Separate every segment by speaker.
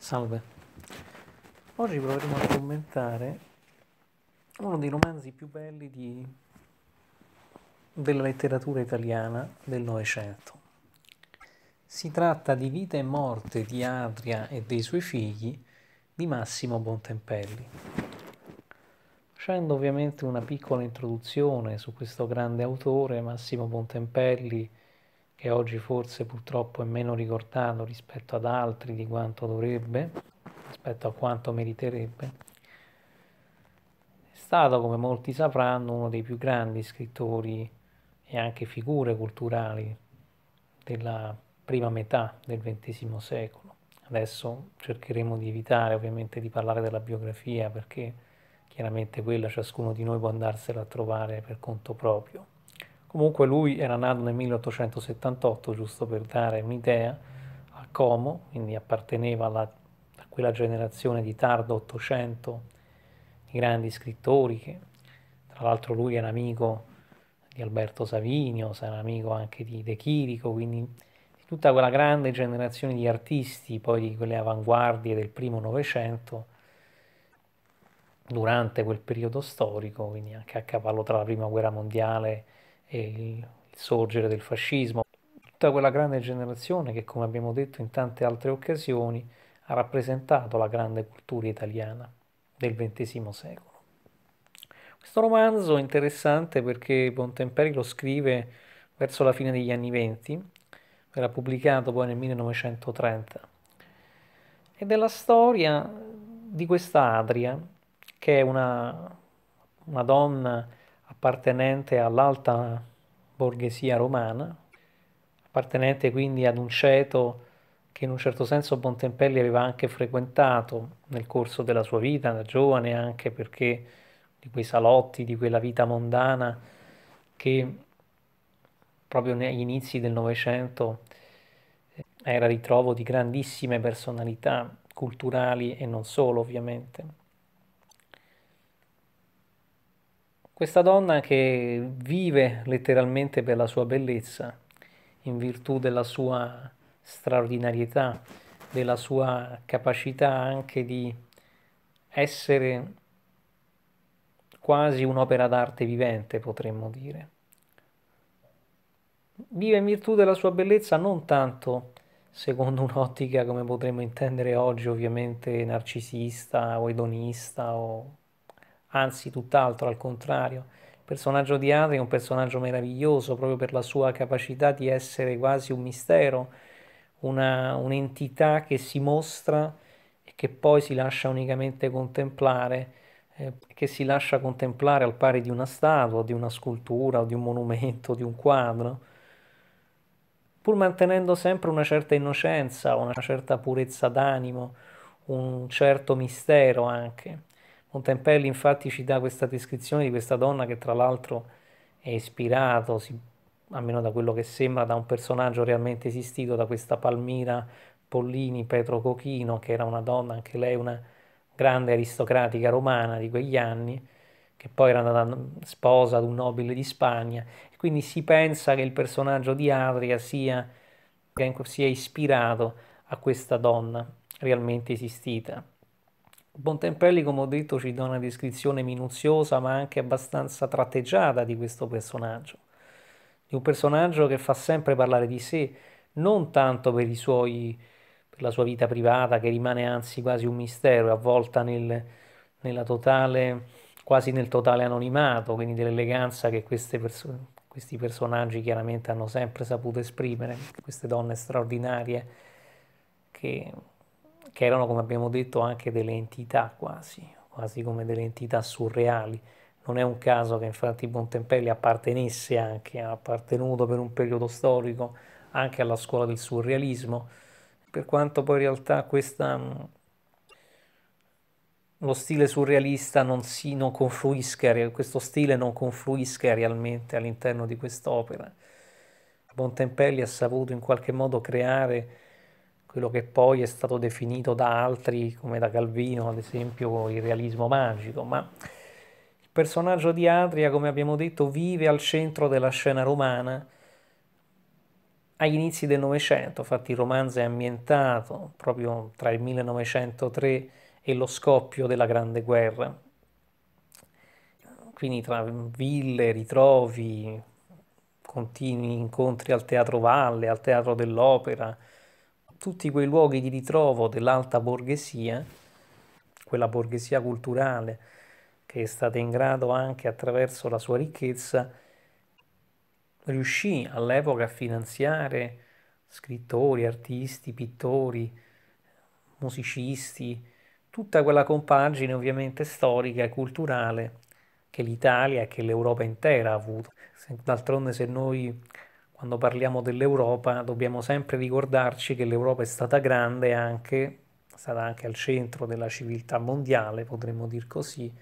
Speaker 1: Salve, oggi proveremo a commentare uno dei romanzi più belli di... della letteratura italiana del Novecento. Si tratta di Vita e morte di Adria e dei suoi figli di Massimo Bontempelli. Facendo ovviamente una piccola introduzione su questo grande autore, Massimo Bontempelli che oggi forse purtroppo è meno ricordato rispetto ad altri di quanto dovrebbe, rispetto a quanto meriterebbe, è stato, come molti sapranno, uno dei più grandi scrittori e anche figure culturali della prima metà del XX secolo. Adesso cercheremo di evitare ovviamente di parlare della biografia perché chiaramente quella ciascuno di noi può andarsela a trovare per conto proprio. Comunque lui era nato nel 1878, giusto per dare un'idea, a Como, quindi apparteneva alla, a quella generazione di tardo 800, di grandi scrittori, che tra l'altro lui era amico di Alberto Savinio, era amico anche di De Chirico, quindi di tutta quella grande generazione di artisti, poi di quelle avanguardie del primo Novecento, durante quel periodo storico, quindi anche a cavallo tra la Prima Guerra Mondiale e e il, sorgere del fascismo, tutta quella grande generazione che, come abbiamo detto in tante altre occasioni, ha rappresentato la grande cultura italiana del XX secolo. Questo romanzo è interessante perché Pontemperi lo scrive verso la fine degli anni venti, verrà pubblicato poi nel 1930, ed è la storia di questa Adria, che è una, una donna appartenente all'alta borghesia romana, appartenente quindi ad un ceto che in un certo senso Bontempelli aveva anche frequentato nel corso della sua vita, da giovane anche perché di quei salotti, di quella vita mondana che proprio negli inizi del Novecento eh, era ritrovo di grandissime personalità culturali e non solo ovviamente. Questa donna che vive letteralmente per la sua bellezza, in virtù della sua straordinarietà, della sua capacità anche di essere quasi un'opera d'arte vivente, potremmo dire. Vive in virtù della sua bellezza non tanto secondo un'ottica come potremmo intendere oggi ovviamente narcisista o edonista o anzi tutt'altro, al contrario. Il personaggio di Adri è un personaggio meraviglioso proprio per la sua capacità di essere quasi un mistero, una, un'entità che si mostra e che poi si lascia unicamente contemplare, eh, che si lascia contemplare al pari di una statua, di una scultura, di un monumento, di un quadro, pur mantenendo sempre una certa innocenza, una certa purezza d'animo, un certo mistero anche. Montempelli infatti ci dà questa descrizione di questa donna che tra l'altro è ispirato, si, almeno da quello che sembra, da un personaggio realmente esistito, da questa Palmira Pollini Petro Cochino, che era una donna, anche lei una grande aristocratica romana di quegli anni, che poi era andata sposa ad un nobile di Spagna. E quindi si pensa che il personaggio di Adria sia, sia ispirato a questa donna realmente esistita. Bontempelli, come ho detto, ci dà una descrizione minuziosa ma anche abbastanza tratteggiata di questo personaggio, di un personaggio che fa sempre parlare di sé, non tanto per, suoi, per la sua vita privata, che rimane anzi quasi un mistero, avvolta nel, totale, quasi nel totale anonimato, quindi dell'eleganza che perso- questi personaggi chiaramente hanno sempre saputo esprimere, queste donne straordinarie che che erano, come abbiamo detto, anche delle entità quasi, quasi come delle entità surreali. Non è un caso che infatti Bontempelli appartenesse anche, ha appartenuto per un periodo storico anche alla scuola del surrealismo, per quanto poi in realtà questa, mm, lo stile surrealista non, si, non confluisca, questo stile non confluisca realmente all'interno di quest'opera. Bontempelli ha saputo in qualche modo creare quello che poi è stato definito da altri, come da Calvino, ad esempio, il realismo magico, ma il personaggio di Adria, come abbiamo detto, vive al centro della scena romana agli inizi del Novecento, infatti il romanzo è ambientato proprio tra il 1903 e lo scoppio della Grande Guerra, quindi tra ville, ritrovi, continui incontri al Teatro Valle, al Teatro dell'Opera, tutti quei luoghi di ritrovo dell'alta borghesia, quella borghesia culturale che è stata in grado anche attraverso la sua ricchezza, riuscì all'epoca a finanziare scrittori, artisti, pittori, musicisti, tutta quella compagine ovviamente storica e culturale che l'Italia e che l'Europa intera ha avuto. D'altronde se noi quando parliamo dell'Europa dobbiamo sempre ricordarci che l'Europa è stata grande anche, è stata anche al centro della civiltà mondiale, potremmo dir così,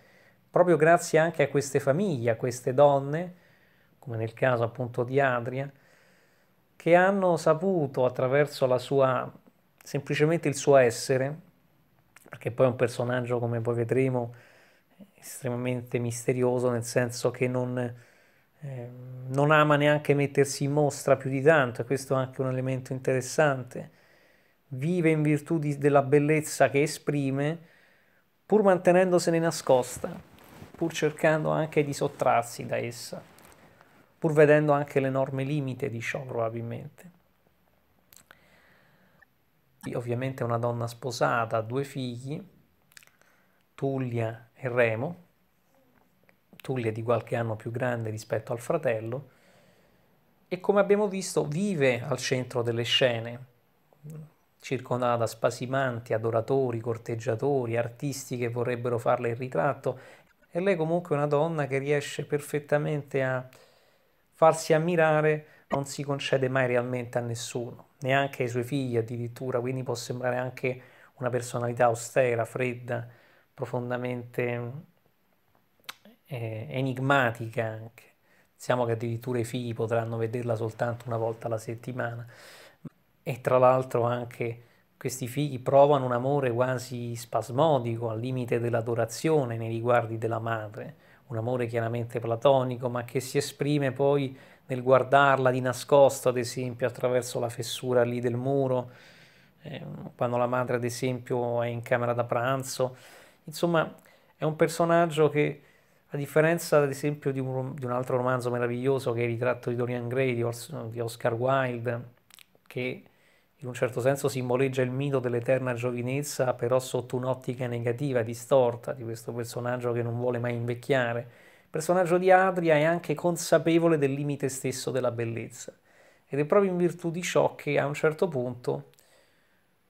Speaker 1: proprio grazie anche a queste famiglie, a queste donne, come nel caso appunto di Adria, che hanno saputo attraverso la sua, semplicemente il suo essere, perché poi è un personaggio, come poi vedremo, estremamente misterioso, nel senso che non Ehm, non ama neanche mettersi in mostra più di tanto, e questo è anche un elemento interessante. Vive in virtù di, della bellezza che esprime, pur mantenendosene nascosta, pur cercando anche di sottrarsi da essa, pur vedendo anche l'enorme limite di ciò probabilmente. E Ovviamente è una donna sposata, ha due figli, Tullia e Remo, Tullia è di qualche anno più grande rispetto al fratello, e come abbiamo visto vive al centro delle scene, circondata da spasimanti, adoratori, corteggiatori, artisti che vorrebbero farle il ritratto, e lei comunque è una donna che riesce perfettamente a farsi ammirare, non si concede mai realmente a nessuno, neanche ai suoi figli addirittura, quindi può sembrare anche una personalità austera, fredda, profondamente eh, enigmatica anche. Pensiamo che addirittura i figli potranno vederla soltanto una volta alla settimana. E tra l'altro anche questi figli provano un amore quasi spasmodico, al limite dell'adorazione nei riguardi della madre, un amore chiaramente platonico, ma che si esprime poi nel guardarla di nascosto, ad esempio, attraverso la fessura lì del muro, eh, quando la madre, ad esempio, è in camera da pranzo. Insomma, è un personaggio che a differenza, ad esempio, di un, di un altro romanzo meraviglioso che è il ritratto di Dorian Gray di, Ors- di Oscar Wilde, che in un certo senso simboleggia il mito dell'eterna giovinezza, però sotto un'ottica negativa, distorta, di questo personaggio che non vuole mai invecchiare. Il personaggio di Adria è anche consapevole del limite stesso della bellezza ed è proprio in virtù di ciò che a un certo punto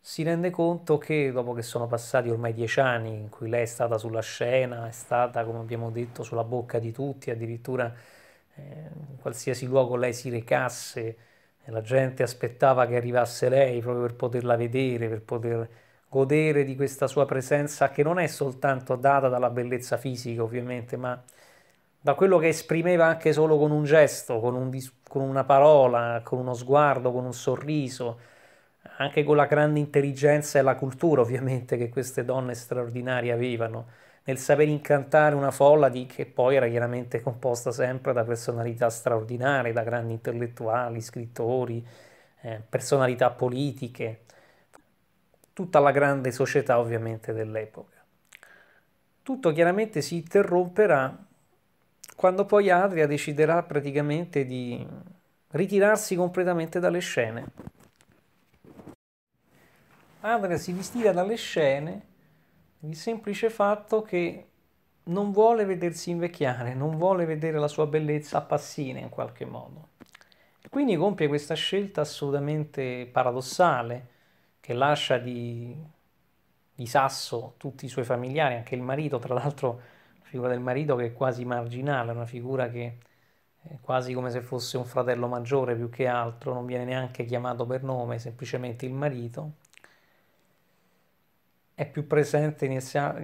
Speaker 1: si rende conto che dopo che sono passati ormai dieci anni in cui lei è stata sulla scena, è stata, come abbiamo detto, sulla bocca di tutti, addirittura eh, in qualsiasi luogo lei si recasse, la gente aspettava che arrivasse lei proprio per poterla vedere, per poter godere di questa sua presenza che non è soltanto data dalla bellezza fisica ovviamente, ma da quello che esprimeva anche solo con un gesto, con, un con una parola, con uno sguardo, con un sorriso anche con la grande intelligenza e la cultura ovviamente che queste donne straordinarie avevano, nel saper incantare una folla di, che poi era chiaramente composta sempre da personalità straordinarie, da grandi intellettuali, scrittori, eh, personalità politiche, tutta la grande società ovviamente dell'epoca. Tutto chiaramente si interromperà quando poi Adria deciderà praticamente di ritirarsi completamente dalle scene. Adria si distira dalle scene per il semplice fatto che non vuole vedersi invecchiare, non vuole vedere la sua bellezza appassire in qualche modo. quindi compie questa scelta assolutamente paradossale che lascia di, di sasso tutti i suoi familiari, anche il marito, tra l'altro la figura del marito che è quasi marginale, una figura che è quasi come se fosse un fratello maggiore più che altro, non viene neanche chiamato per nome, semplicemente il marito è più presente,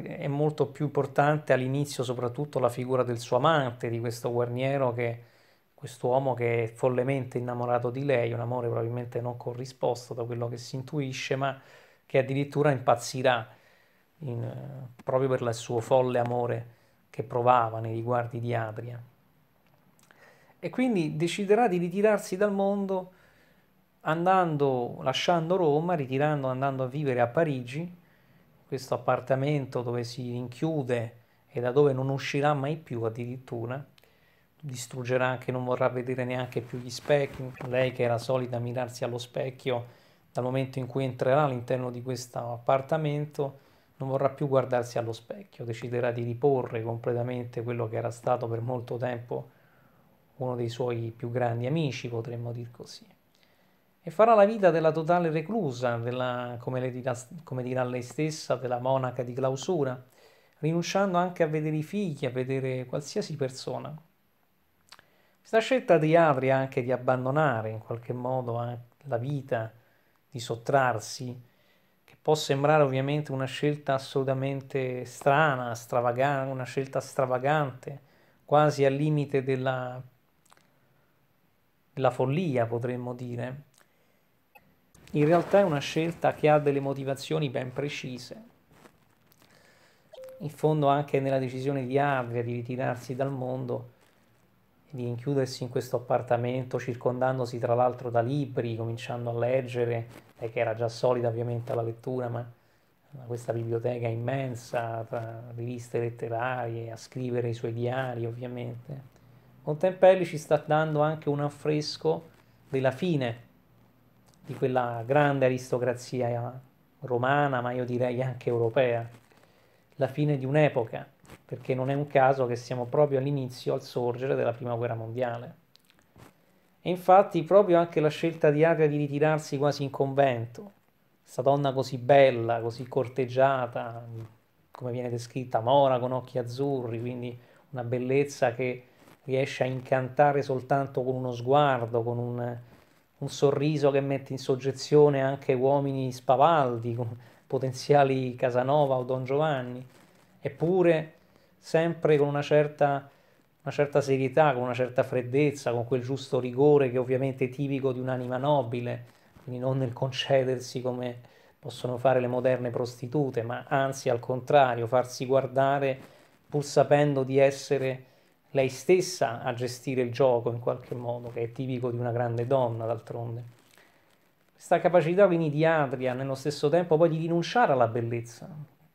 Speaker 1: è molto più importante all'inizio soprattutto la figura del suo amante, di questo guarniero che quest'uomo che è follemente innamorato di lei, un amore probabilmente non corrisposto da quello che si intuisce, ma che addirittura impazzirà in, proprio per il suo folle amore che provava nei riguardi di Adria. E quindi deciderà di ritirarsi dal mondo andando, lasciando Roma, ritirando, andando a vivere a Parigi, questo appartamento dove si rinchiude e da dove non uscirà mai più addirittura, distruggerà anche, non vorrà vedere neanche più gli specchi, lei che era solita mirarsi allo specchio dal momento in cui entrerà all'interno di questo appartamento, non vorrà più guardarsi allo specchio, deciderà di riporre completamente quello che era stato per molto tempo uno dei suoi più grandi amici, potremmo dir così e farà la vita della totale reclusa, della, come, dirà, come dirà lei stessa, della monaca di clausura, rinunciando anche a vedere i figli, a vedere qualsiasi persona. Questa scelta di Adri anche di abbandonare in qualche modo eh, la vita, di sottrarsi, che può sembrare ovviamente una scelta assolutamente strana, stravagante, una scelta stravagante, quasi al limite della, della follia potremmo dire, in realtà è una scelta che ha delle motivazioni ben precise. In fondo anche nella decisione di Avria di ritirarsi dal mondo di rinchiudersi in questo appartamento, circondandosi tra l'altro da libri, cominciando a leggere, e che era già solida ovviamente la lettura, ma questa biblioteca immensa, tra riviste letterarie, a scrivere i suoi diari ovviamente. Montempelli ci sta dando anche un affresco della fine di quella grande aristocrazia romana, ma io direi anche europea, la fine di un'epoca, perché non è un caso che siamo proprio all'inizio, al sorgere della Prima Guerra Mondiale. E infatti proprio anche la scelta di Agria di ritirarsi quasi in convento, questa donna così bella, così corteggiata, come viene descritta, mora con occhi azzurri, quindi una bellezza che riesce a incantare soltanto con uno sguardo, con un, un sorriso che mette in soggezione anche uomini spavaldi, potenziali Casanova o Don Giovanni, eppure sempre con una certa, una certa serietà, con una certa freddezza, con quel giusto rigore che ovviamente è tipico di un'anima nobile, quindi non nel concedersi come possono fare le moderne prostitute, ma anzi al contrario, farsi guardare pur sapendo di essere lei stessa a gestire il gioco in qualche modo, che è tipico di una grande donna d'altronde. Questa capacità quindi di Adria nello stesso tempo poi di rinunciare alla bellezza,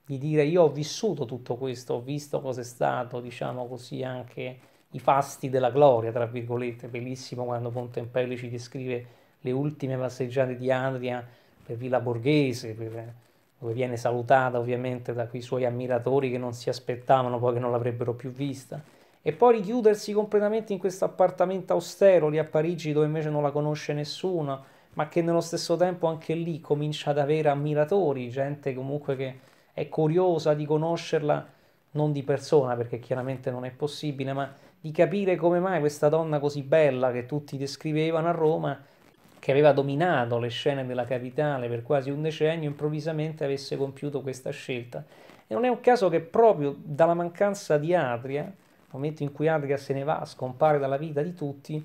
Speaker 1: di dire io ho vissuto tutto questo, ho visto cos'è stato, diciamo così, anche i fasti della gloria, tra virgolette, bellissimo quando Pontempelli ci descrive le ultime passeggiate di Adria per Villa Borghese, per, dove viene salutata ovviamente da quei suoi ammiratori che non si aspettavano poi che non l'avrebbero più vista e poi richiudersi completamente in questo appartamento austero lì a Parigi dove invece non la conosce nessuno, ma che nello stesso tempo anche lì comincia ad avere ammiratori, gente comunque che è curiosa di conoscerla, non di persona perché chiaramente non è possibile, ma di capire come mai questa donna così bella che tutti descrivevano a Roma, che aveva dominato le scene della capitale per quasi un decennio, improvvisamente avesse compiuto questa scelta. E non è un caso che proprio dalla mancanza di Adria, momento in cui Adria se ne va, scompare dalla vita di tutti,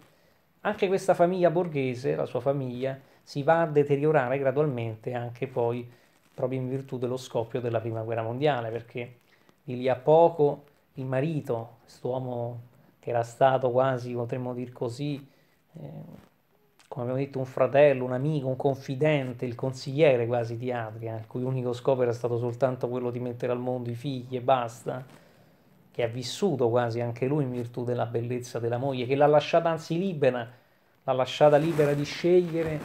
Speaker 1: anche questa famiglia borghese, la sua famiglia, si va a deteriorare gradualmente anche poi proprio in virtù dello scoppio della prima guerra mondiale, perché di lì a poco il marito, questo uomo che era stato quasi, potremmo dire così, eh, come abbiamo detto, un fratello, un amico, un confidente, il consigliere quasi di Adria, il cui unico scopo era stato soltanto quello di mettere al mondo i figli e basta, che ha vissuto quasi anche lui in virtù della bellezza della moglie, che l'ha lasciata anzi libera, l'ha lasciata libera di scegliere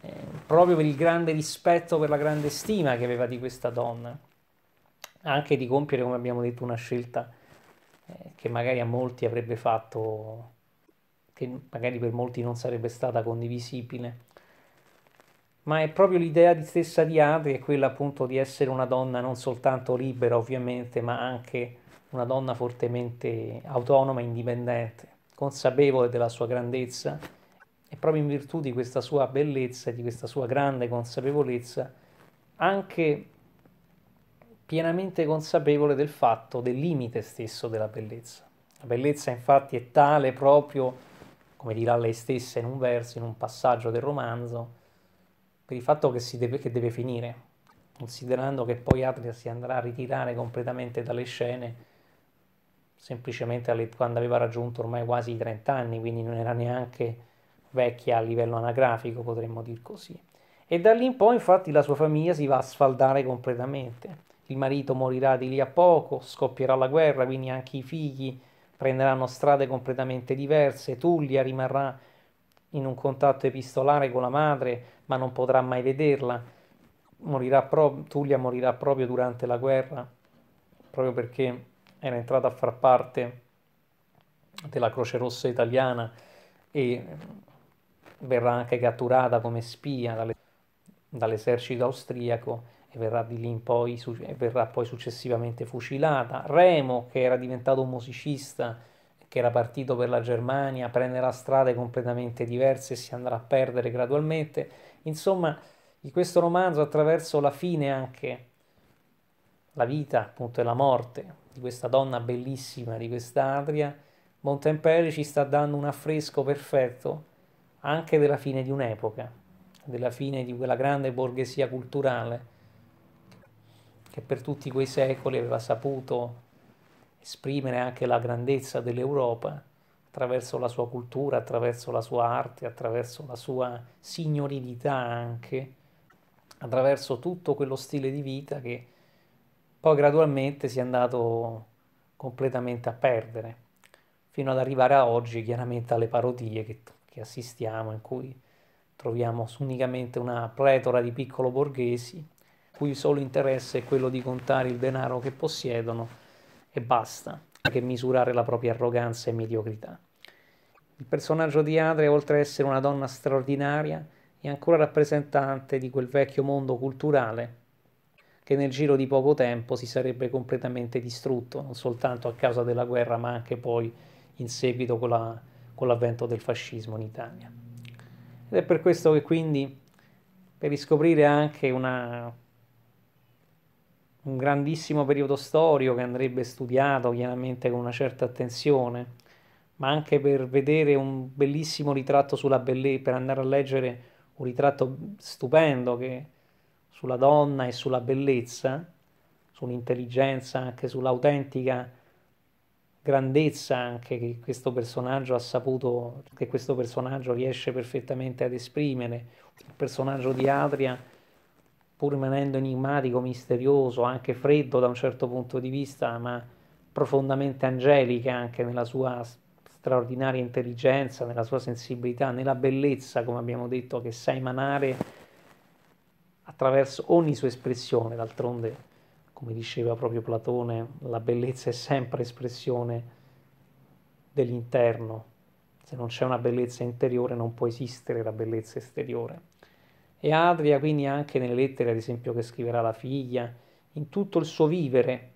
Speaker 1: eh, proprio per il grande rispetto, per la grande stima che aveva di questa donna, anche di compiere, come abbiamo detto, una scelta eh, che magari a molti avrebbe fatto, che magari per molti non sarebbe stata condivisibile. Ma è proprio l'idea di stessa di Adri, è quella appunto di essere una donna non soltanto libera ovviamente, ma anche una donna fortemente autonoma e indipendente, consapevole della sua grandezza e proprio in virtù di questa sua bellezza, e di questa sua grande consapevolezza, anche pienamente consapevole del fatto, del limite stesso della bellezza. La bellezza infatti è tale proprio, come dirà lei stessa in un verso, in un passaggio del romanzo, per il fatto che, deve, che deve finire, considerando che poi Atria si andrà a ritirare completamente dalle scene semplicemente quando aveva raggiunto ormai quasi i 30 anni, quindi non era neanche vecchia a livello anagrafico, potremmo dire così. E da lì in poi infatti la sua famiglia si va a sfaldare completamente. Il marito morirà di lì a poco, scoppierà la guerra, quindi anche i figli prenderanno strade completamente diverse, Tullia rimarrà in un contatto epistolare con la madre, ma non potrà mai vederla. Morirà pro- Tullia morirà proprio durante la guerra, proprio perché era entrata a far parte della Croce Rossa italiana e verrà anche catturata come spia dalle, dall'esercito austriaco e verrà, di lì in poi, su, e verrà poi successivamente fucilata. Remo, che era diventato un musicista, che era partito per la Germania, prenderà strade completamente diverse e si andrà a perdere gradualmente. Insomma, in questo romanzo, attraverso la fine anche, la vita appunto e la morte di questa donna bellissima, di quest'Adria, Montempelli ci sta dando un affresco perfetto anche della fine di un'epoca, della fine di quella grande borghesia culturale che per tutti quei secoli aveva saputo esprimere anche la grandezza dell'Europa attraverso la sua cultura, attraverso la sua arte, attraverso la sua signorilità anche, attraverso tutto quello stile di vita che poi gradualmente si è andato completamente a perdere, fino ad arrivare a oggi chiaramente alle parodie che, che assistiamo, in cui troviamo unicamente una pletora di piccolo borghesi, cui il solo interesse è quello di contare il denaro che possiedono e basta, che misurare la propria arroganza e mediocrità. Il personaggio di Adria, oltre ad essere una donna straordinaria, è ancora rappresentante di quel vecchio mondo culturale che nel giro di poco tempo si sarebbe completamente distrutto, non soltanto a causa della guerra, ma anche poi in seguito con, la, con l'avvento del fascismo in Italia. Ed è per questo che quindi, per riscoprire anche una, un grandissimo periodo storico che andrebbe studiato chiaramente con una certa attenzione, ma anche per vedere un bellissimo ritratto sulla bellezza, per andare a leggere un ritratto stupendo che sulla donna e sulla bellezza, sull'intelligenza, anche sull'autentica grandezza anche che questo personaggio ha saputo, che questo personaggio riesce perfettamente ad esprimere. Il personaggio di Adria, pur rimanendo enigmatico, misterioso, anche freddo da un certo punto di vista, ma profondamente angelica anche nella sua straordinaria intelligenza, nella sua sensibilità, nella bellezza, come abbiamo detto, che sa emanare attraverso ogni sua espressione, d'altronde come diceva proprio Platone, la bellezza è sempre espressione dell'interno. Se non c'è una bellezza interiore non può esistere la bellezza esteriore. E Adria quindi anche nelle lettere, ad esempio, che scriverà la figlia, in tutto il suo vivere,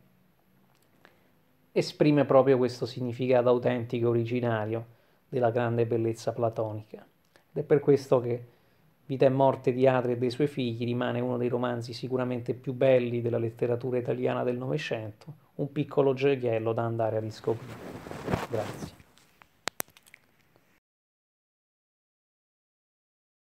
Speaker 1: esprime proprio questo significato autentico, originario della grande bellezza platonica. Ed è per questo che Vita e morte di Adri e dei suoi figli rimane uno dei romanzi sicuramente più belli della letteratura italiana del Novecento, un piccolo gioiello da andare a riscoprire. Grazie.